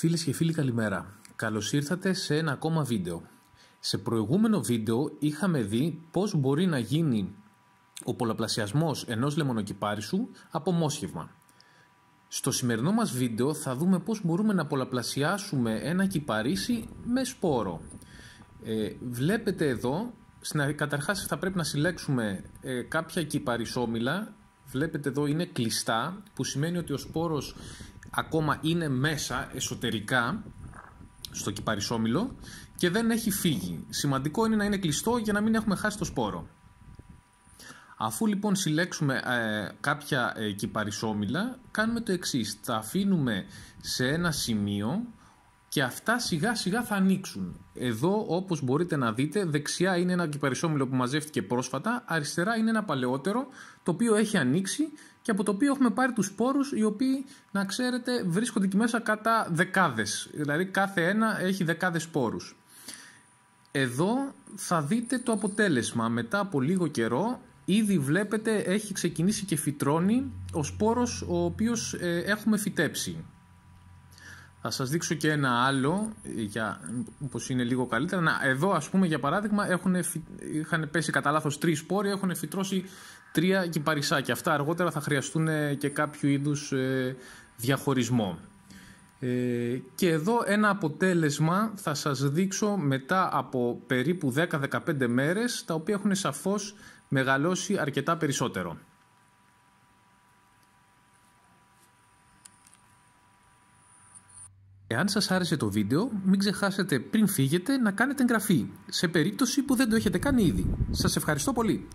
Φίλες και φίλοι καλημέρα. Καλώς ήρθατε σε ένα ακόμα βίντεο. Σε προηγούμενο βίντεο είχαμε δει πώς μπορεί να γίνει ο πολλαπλασιασμός ενός λεμονοκυπάρισου από μόσχευμα. Στο σημερινό μας βίντεο θα δούμε πώς μπορούμε να πολλαπλασιάσουμε ένα κυπαρίσι με σπόρο. Ε, βλέπετε εδώ, καταρχάς θα πρέπει να συλλέξουμε ε, κάποια κυπαρισόμηλα Βλέπετε εδώ είναι κλειστά που σημαίνει ότι ο σπόρος ακόμα είναι μέσα εσωτερικά στο κυπαρισόμηλο και δεν έχει φύγει. Σημαντικό είναι να είναι κλειστό για να μην έχουμε χάσει το σπόρο. Αφού λοιπόν συλλέξουμε ε, κάποια ε, κυπαρισόμηλα, κάνουμε το εξής. Τα αφήνουμε σε ένα σημείο και αυτά σιγά σιγά θα ανοίξουν. Εδώ όπως μπορείτε να δείτε δεξιά είναι ένα κυπαρισόμιλο που μαζεύτηκε πρόσφατα, αριστερά είναι ένα παλαιότερο το οποίο έχει ανοίξει και από το οποίο έχουμε πάρει τους σπόρους οι οποίοι να ξέρετε βρίσκονται εκεί μέσα κατά δεκάδες, δηλαδή κάθε ένα έχει δεκάδες σπόρους. Εδώ θα δείτε το αποτέλεσμα μετά από λίγο καιρό Ήδη βλέπετε έχει ξεκινήσει και φυτρώνει ο σπόρος ο οποίος ε, έχουμε φυτέψει. Θα σας δείξω και ένα άλλο, για, όπως είναι λίγο καλύτερα. Να, εδώ ας πούμε για παράδειγμα έχουν, είχαν πέσει κατά λάθος τρεις σπόροι, έχουν φυτρώσει τρία κυπαρισάκια. Αυτά αργότερα θα χρειαστούν και κάποιο είδους ε, διαχωρισμό. Ε, και εδώ ένα αποτέλεσμα θα σας δείξω μετά από περίπου 10-15 μέρες τα οποία έχουν σαφώς μεγαλώσει αρκετά περισσότερο. Εάν σας άρεσε το βίντεο, μην ξεχάσετε πριν φύγετε να κάνετε εγγραφή, σε περίπτωση που δεν το έχετε κάνει ήδη. Σας ευχαριστώ πολύ.